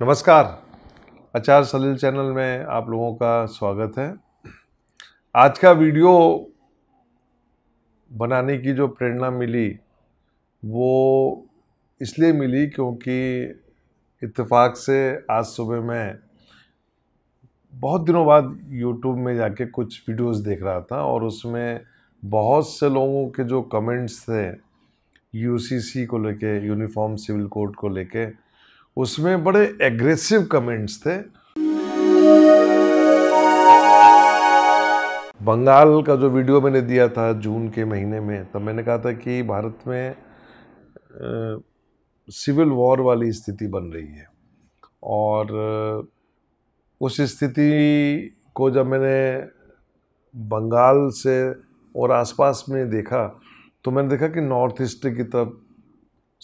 नमस्कार आचार सलील चैनल में आप लोगों का स्वागत है आज का वीडियो बनाने की जो प्रेरणा मिली वो इसलिए मिली क्योंकि इत्तेफाक से आज सुबह मैं बहुत दिनों बाद यूट्यूब में जाके कुछ वीडियोस देख रहा था और उसमें बहुत से लोगों के जो कमेंट्स थे यूसीसी को लेके यूनिफॉर्म सिविल कोड को लेके उसमें बड़े एग्रेसिव कमेंट्स थे बंगाल का जो वीडियो मैंने दिया था जून के महीने में तब मैंने कहा था कि भारत में आ, सिविल वॉर वाली स्थिति बन रही है और उस स्थिति को जब मैंने बंगाल से और आसपास में देखा तो मैंने देखा कि नॉर्थ ईस्ट की तरफ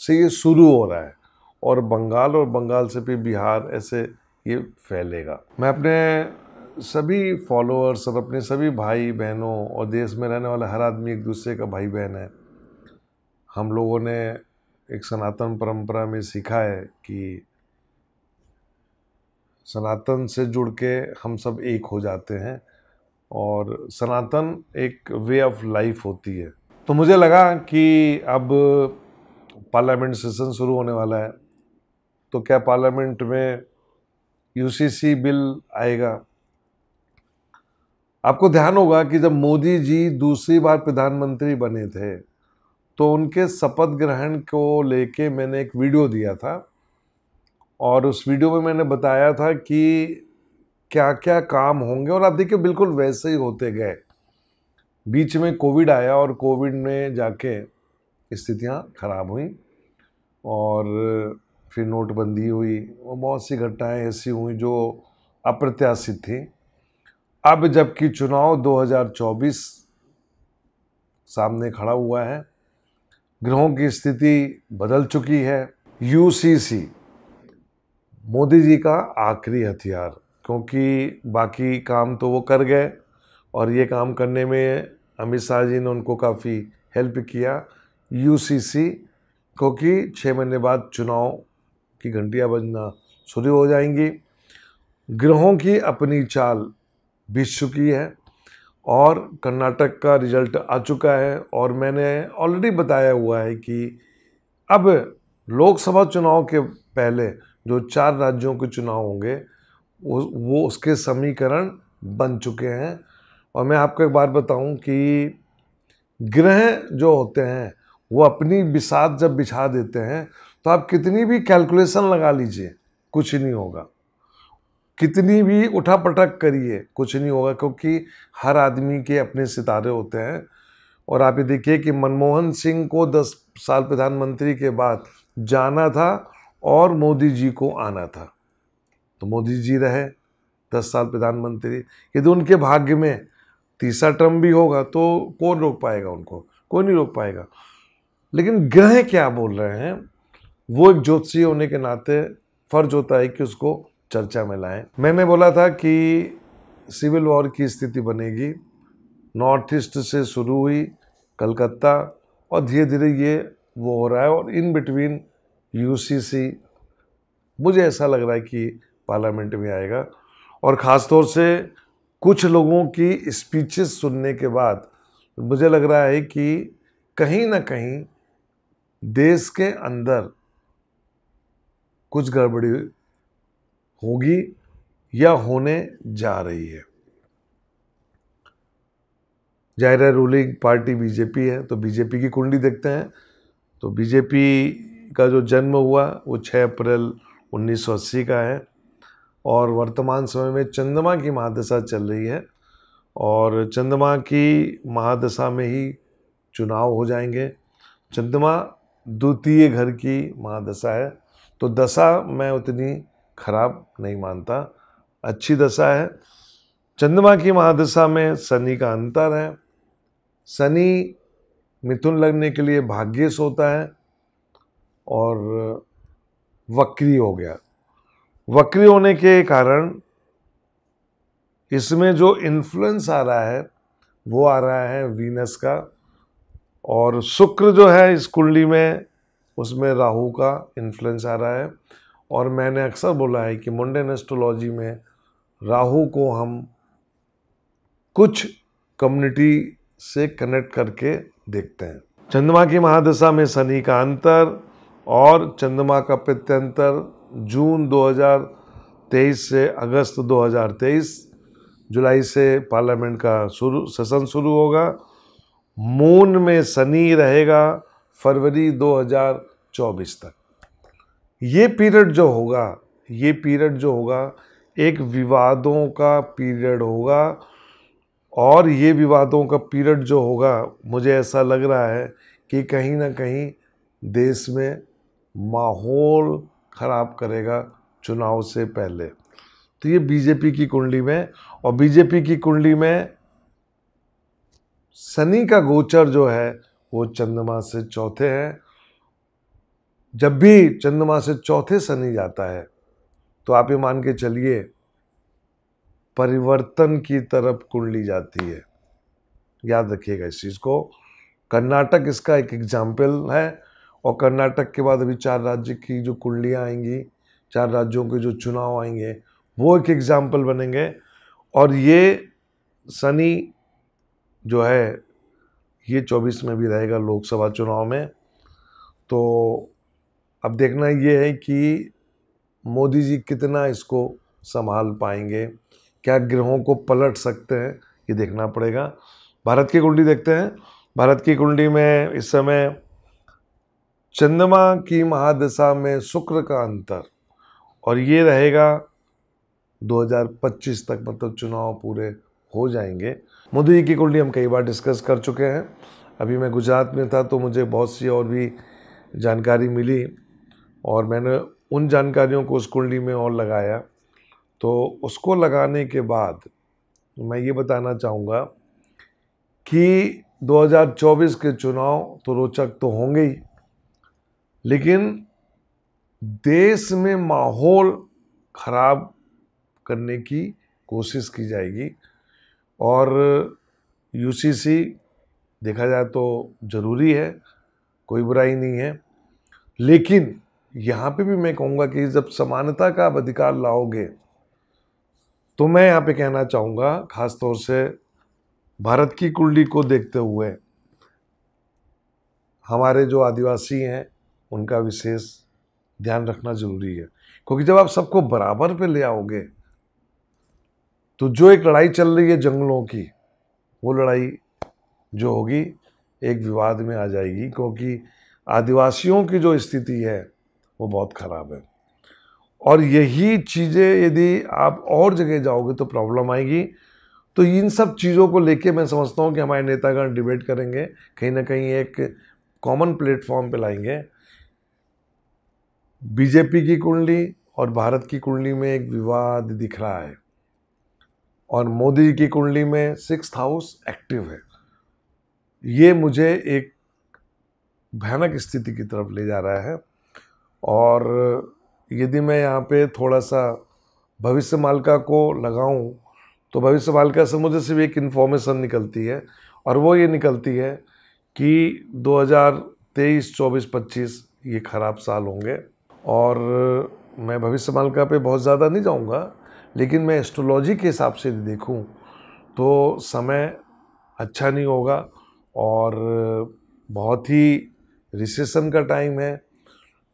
से ये शुरू हो रहा है और बंगाल और बंगाल से भी बिहार ऐसे ये फैलेगा मैं अपने सभी फॉलोअर्स और अपने सभी भाई बहनों और देश में रहने वाला हर आदमी एक दूसरे का भाई बहन है हम लोगों ने एक सनातन परंपरा में सीखा है कि सनातन से जुड़ के हम सब एक हो जाते हैं और सनातन एक वे ऑफ लाइफ होती है तो मुझे लगा कि अब पार्लियामेंट सेशन शुरू होने वाला है तो क्या पार्लियामेंट में यूसीसी बिल आएगा आपको ध्यान होगा कि जब मोदी जी दूसरी बार प्रधानमंत्री बने थे तो उनके शपथ ग्रहण को लेके मैंने एक वीडियो दिया था और उस वीडियो में मैंने बताया था कि क्या क्या काम होंगे और आप देखिए बिल्कुल वैसे ही होते गए बीच में कोविड आया और कोविड में जाके स्थितियाँ ख़राब हुई और फिर नोटबंदी हुई और बहुत सी घटनाएं ऐसी हुई जो अप्रत्याशित थी अब जबकि चुनाव 2024 सामने खड़ा हुआ है ग्रहों की स्थिति बदल चुकी है यूसीसी मोदी जी का आखिरी हथियार क्योंकि बाकी काम तो वो कर गए और ये काम करने में अमित शाह जी ने उनको काफ़ी हेल्प किया यूसीसी क्योंकि छः महीने बाद चुनाव की घंटियाँ बजना शुरू हो जाएंगी ग्रहों की अपनी चाल बीत चुकी है और कर्नाटक का रिजल्ट आ चुका है और मैंने ऑलरेडी बताया हुआ है कि अब लोकसभा चुनाव के पहले जो चार राज्यों के चुनाव होंगे वो उसके समीकरण बन चुके हैं और मैं आपको एक बार बताऊं कि ग्रह जो होते हैं वो अपनी बिसात जब बिछा देते हैं तो आप कितनी भी कैलकुलेशन लगा लीजिए कुछ नहीं होगा कितनी भी उठा पटक करिए कुछ नहीं होगा क्योंकि हर आदमी के अपने सितारे होते हैं और आप ये देखिए कि मनमोहन सिंह को 10 साल प्रधानमंत्री के बाद जाना था और मोदी जी को आना था तो मोदी जी रहे दस साल प्रधानमंत्री यदि उनके भाग्य में तीसरा टर्म भी होगा तो कौन रोक पाएगा उनको कोई नहीं रोक पाएगा लेकिन ग्रह क्या बोल रहे हैं वो एक ज्योतिषी होने के नाते फर्ज होता है कि उसको चर्चा में लाएं मैंने बोला था कि सिविल वॉर की स्थिति बनेगी नॉर्थ ईस्ट से शुरू हुई कलकत्ता और धीरे धीरे ये वो हो रहा है और इन बिटवीन यूसीसी मुझे ऐसा लग रहा है कि पार्लियामेंट में आएगा और ख़ास तौर से कुछ लोगों की स्पीचेस सुनने के बाद मुझे लग रहा है कि कहीं ना कहीं देश के अंदर कुछ गड़बड़ी होगी या होने जा रही है जाहिर है रूलिंग पार्टी बीजेपी है तो बीजेपी की कुंडली देखते हैं तो बीजेपी का जो जन्म हुआ वो 6 अप्रैल 1980 का है और वर्तमान समय में चंद्रमा की महादशा चल रही है और चंद्रमा की महादशा में ही चुनाव हो जाएंगे चंद्रमा द्वितीय घर की महादशा है तो दशा मैं उतनी खराब नहीं मानता अच्छी दशा है चंद्रमा की महादशा में शनि का अंतर है शनि मिथुन लगने के लिए भाग्यश होता है और वक्री हो गया वक्री होने के कारण इसमें जो इन्फ्लुएंस आ रहा है वो आ रहा है वीनस का और शुक्र जो है इस कुंडली में उसमें राहु का इन्फ्लुएंस आ रहा है और मैंने अक्सर बोला है कि मुंडेन एस्ट्रोलॉजी में राहु को हम कुछ कम्युनिटी से कनेक्ट करके देखते हैं चंद्रमा की महादशा में शनि का अंतर और चंद्रमा का प्रत्यंतर जून 2023 से अगस्त 2023 जुलाई से पार्लियामेंट का शुरू सेशन शुरू होगा मून में शनि रहेगा फरवरी 2024 तक ये पीरियड जो होगा ये पीरियड जो होगा एक विवादों का पीरियड होगा और ये विवादों का पीरियड जो होगा मुझे ऐसा लग रहा है कि कहीं ना कहीं देश में माहौल ख़राब करेगा चुनाव से पहले तो ये बीजेपी की कुंडली में और बीजेपी की कुंडली में शनि का गोचर जो है वो चंद्रमा से चौथे हैं जब भी चंद्रमा से चौथे शनि जाता है तो आप ये मान के चलिए परिवर्तन की तरफ कुंडली जाती है याद रखिएगा इस चीज़ को कर्नाटक इसका एक एग्जाम्पल है और कर्नाटक के बाद अभी चार राज्य की जो कुंडलियाँ आएंगी चार राज्यों के जो चुनाव आएंगे वो एक एग्जाम्पल बनेंगे और ये सनी जो है ये चौबीस में भी रहेगा लोकसभा चुनाव में तो अब देखना ये है कि मोदी जी कितना इसको संभाल पाएंगे क्या ग्रहों को पलट सकते हैं ये देखना पड़ेगा भारत की कुंडली देखते हैं भारत की कुंडली में इस समय चंद्रमा की महादशा में शुक्र का अंतर और ये रहेगा 2025 तक मतलब चुनाव पूरे हो जाएंगे मधुई की कुंडली हम कई बार डिस्कस कर चुके हैं अभी मैं गुजरात में था तो मुझे बहुत सी और भी जानकारी मिली और मैंने उन जानकारियों को उस कुंडली में और लगाया तो उसको लगाने के बाद मैं ये बताना चाहूँगा कि 2024 के चुनाव तो रोचक तो होंगे ही लेकिन देश में माहौल ख़राब करने की कोशिश की जाएगी और यूसीसी देखा जाए तो ज़रूरी है कोई बुराई नहीं है लेकिन यहाँ पे भी मैं कहूँगा कि जब समानता का आप अधिकार लाओगे तो मैं यहाँ पे कहना चाहूँगा ख़ास तौर से भारत की कुंडली को देखते हुए हमारे जो आदिवासी हैं उनका विशेष ध्यान रखना ज़रूरी है क्योंकि जब आप सबको बराबर पे ले आओगे तो जो एक लड़ाई चल रही है जंगलों की वो लड़ाई जो होगी एक विवाद में आ जाएगी क्योंकि आदिवासियों की जो स्थिति है वो बहुत ख़राब है और यही चीज़ें यदि आप और जगह जाओगे तो प्रॉब्लम आएगी तो इन सब चीज़ों को लेके मैं समझता हूँ कि हमारे नेतागण डिबेट करेंगे कहीं ना कहीं एक कॉमन प्लेटफॉर्म पे लाएंगे बीजेपी की कुंडली और भारत की कुंडली में एक विवाद दिख रहा है और मोदी की कुंडली में सिक्स हाउस एक्टिव है ये मुझे एक भयानक स्थिति की तरफ ले जा रहा है और यदि मैं यहाँ पे थोड़ा सा भविष्य मालिका को लगाऊं तो भविष्य मालिका से मुझे सिर्फ एक इन्फॉर्मेशन निकलती है और वो ये निकलती है कि 2023, 24, 25 ये ख़राब साल होंगे और मैं भविष्य मालिका पे बहुत ज़्यादा नहीं जाऊँगा लेकिन मैं एस्ट्रोलॉजी के हिसाब से देखूँ तो समय अच्छा नहीं होगा और बहुत ही रिसेशन का टाइम है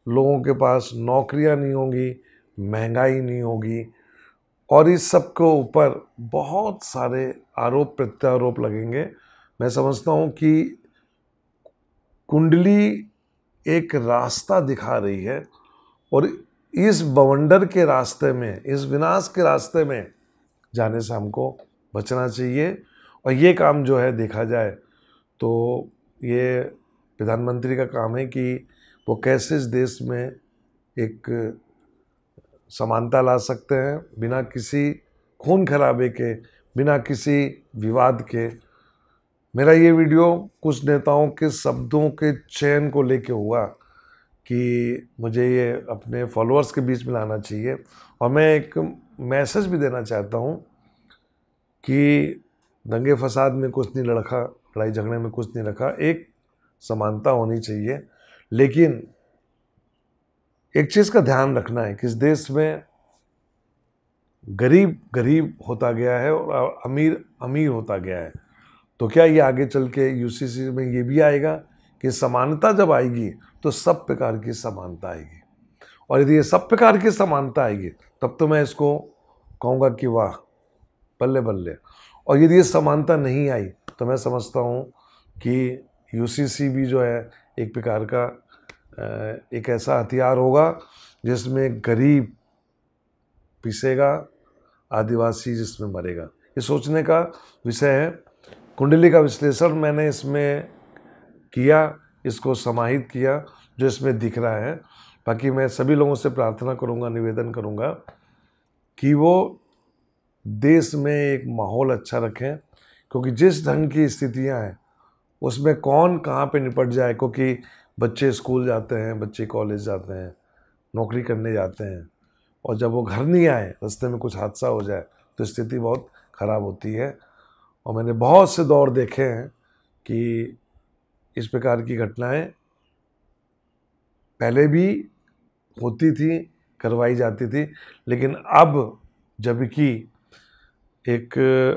लोगों के पास नौकरियां नहीं होंगी महंगाई नहीं होगी और इस सब के ऊपर बहुत सारे आरोप प्रत्यारोप लगेंगे मैं समझता हूँ कि कुंडली एक रास्ता दिखा रही है और इस बवंडर के रास्ते में इस विनाश के रास्ते में जाने से हमको बचना चाहिए और ये काम जो है देखा जाए तो ये प्रधानमंत्री का काम है कि वो कैसे इस देश में एक समानता ला सकते हैं बिना किसी खून खराबे के बिना किसी विवाद के मेरा ये वीडियो कुछ नेताओं के शब्दों के चयन को लेके हुआ कि मुझे ये अपने फॉलोअर्स के बीच में लाना चाहिए और मैं एक मैसेज भी देना चाहता हूँ कि दंगे फसाद में कुछ नहीं लड़का लड़ाई झगड़े में कुछ नहीं रखा एक समानता होनी चाहिए लेकिन एक चीज़ का ध्यान रखना है कि इस देश में गरीब गरीब होता गया है और अमीर अमीर होता गया है तो क्या ये आगे चल के यूसीसी में ये भी आएगा ये समानता जब आएगी तो सब प्रकार की समानता आएगी और यदि ये सब प्रकार की समानता आएगी तब तो मैं इसको कहूँगा कि वाह बल्ले बल्ले और यदि ये समानता नहीं आई तो मैं समझता हूँ कि यूसीसी भी जो है एक प्रकार का एक ऐसा हथियार होगा जिसमें गरीब पिसेगा आदिवासी जिसमें मरेगा ये सोचने का विषय है कुंडली का विश्लेषण मैंने इसमें किया इसको समाहित किया जो इसमें दिख रहा है बाकी मैं सभी लोगों से प्रार्थना करूंगा निवेदन करूंगा कि वो देश में एक माहौल अच्छा रखें क्योंकि जिस ढंग की स्थितियां हैं उसमें कौन कहाँ पे निपट जाए क्योंकि बच्चे स्कूल जाते हैं बच्चे कॉलेज जाते हैं नौकरी करने जाते हैं और जब वो घर नहीं आए रास्ते में कुछ हादसा हो जाए तो स्थिति बहुत ख़राब होती है और मैंने बहुत से दौर देखे हैं कि इस प्रकार की घटनाएं पहले भी होती थी करवाई जाती थी लेकिन अब जबकि एक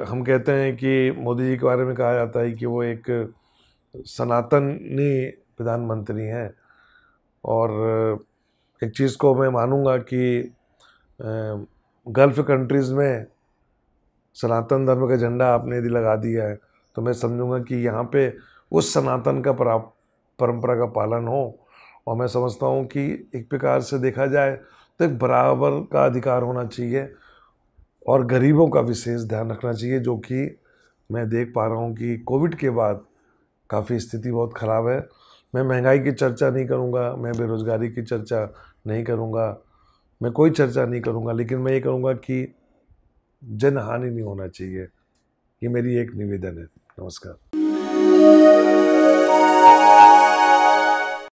हम कहते हैं कि मोदी जी के बारे में कहा जाता है कि वो एक सनातनी प्रधानमंत्री हैं और एक चीज़ को मैं मानूंगा कि गल्फ़ कंट्रीज़ में सनातन धर्म का झंडा आपने यदि लगा दिया है तो मैं समझूंगा कि यहाँ पे उस सनातन का परा परंपरा का पालन हो और मैं समझता हूँ कि एक प्रकार से देखा जाए तो एक बराबर का अधिकार होना चाहिए और गरीबों का विशेष ध्यान रखना चाहिए जो कि मैं देख पा रहा हूँ कि कोविड के बाद काफ़ी स्थिति बहुत ख़राब है मैं महंगाई की चर्चा नहीं करूँगा मैं बेरोज़गारी की चर्चा नहीं करूँगा मैं कोई चर्चा नहीं करूँगा लेकिन मैं ये करूँगा कि जनहानि नहीं होना चाहिए ये मेरी एक निवेदन है नमस्कार Música